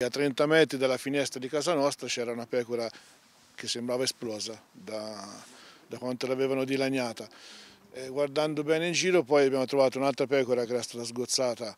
A 30 metri dalla finestra di casa nostra c'era una pecora che sembrava esplosa da, da quanto l'avevano dilagnata. E guardando bene in giro poi abbiamo trovato un'altra pecora che era stata sgozzata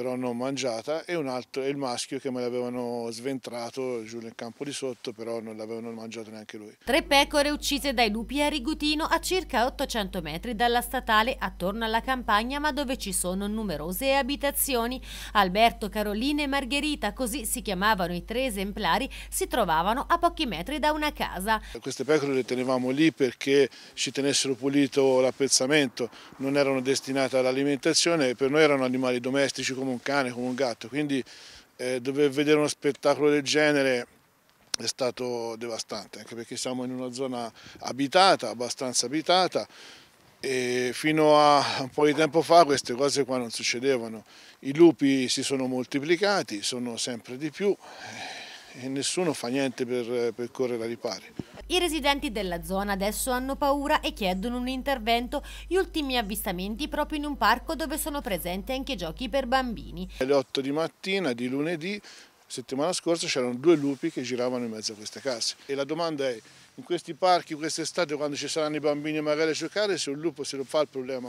però non mangiata, e un altro, è il maschio che me l'avevano sventrato giù nel campo di sotto, però non l'avevano mangiato neanche lui. Tre pecore uccise dai lupi a Rigutino a circa 800 metri dalla statale, attorno alla campagna, ma dove ci sono numerose abitazioni. Alberto, Carolina e Margherita, così si chiamavano i tre esemplari, si trovavano a pochi metri da una casa. Queste pecore le tenevamo lì perché ci tenessero pulito l'appezzamento, non erano destinate all'alimentazione, e per noi erano animali domestici come come un cane, come un gatto, quindi eh, dover vedere uno spettacolo del genere è stato devastante, anche perché siamo in una zona abitata, abbastanza abitata, e fino a un po' di tempo fa queste cose qua non succedevano. I lupi si sono moltiplicati, sono sempre di più eh, e nessuno fa niente per, per correre a ripari. I residenti della zona adesso hanno paura e chiedono un intervento. Gli ultimi avvistamenti proprio in un parco dove sono presenti anche giochi per bambini. Alle 8 di mattina di lunedì settimana scorsa c'erano due lupi che giravano in mezzo a queste case e la domanda è in questi parchi quest'estate quando ci saranno i bambini magari a giocare se un lupo se lo fa il problema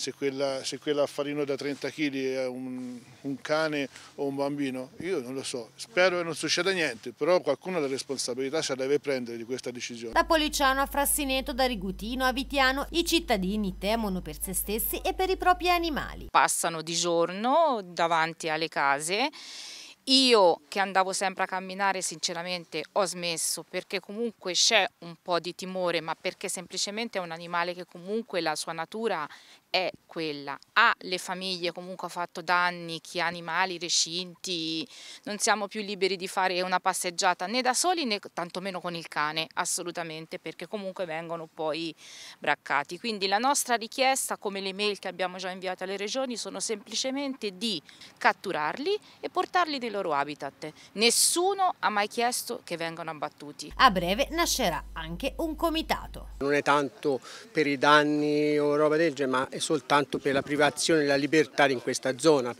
se quella, se quella farina da 30 kg è un, un, cane o un bambino, io non lo so. Spero che non succeda niente, però qualcuno ha la responsabilità se la deve prendere di questa decisione. Da Policiano a Frassineto, da Rigutino a Vitiano, i cittadini temono per se stessi e per i propri animali. Passano di giorno davanti alle case io che andavo sempre a camminare sinceramente ho smesso perché comunque c'è un po' di timore ma perché semplicemente è un animale che comunque la sua natura è quella. Alle famiglie comunque ha fatto danni chi ha animali, recinti, non siamo più liberi di fare una passeggiata né da soli né tantomeno con il cane, assolutamente, perché comunque vengono poi braccati. Quindi la nostra richiesta, come le mail che abbiamo già inviato alle regioni, sono semplicemente di catturarli e portarli nei loro habitat. Nessuno ha mai chiesto che vengano abbattuti. A breve nascerà anche un comitato. Non è tanto per i danni o roba del genere, ma è soltanto per la privazione della libertà in questa zona,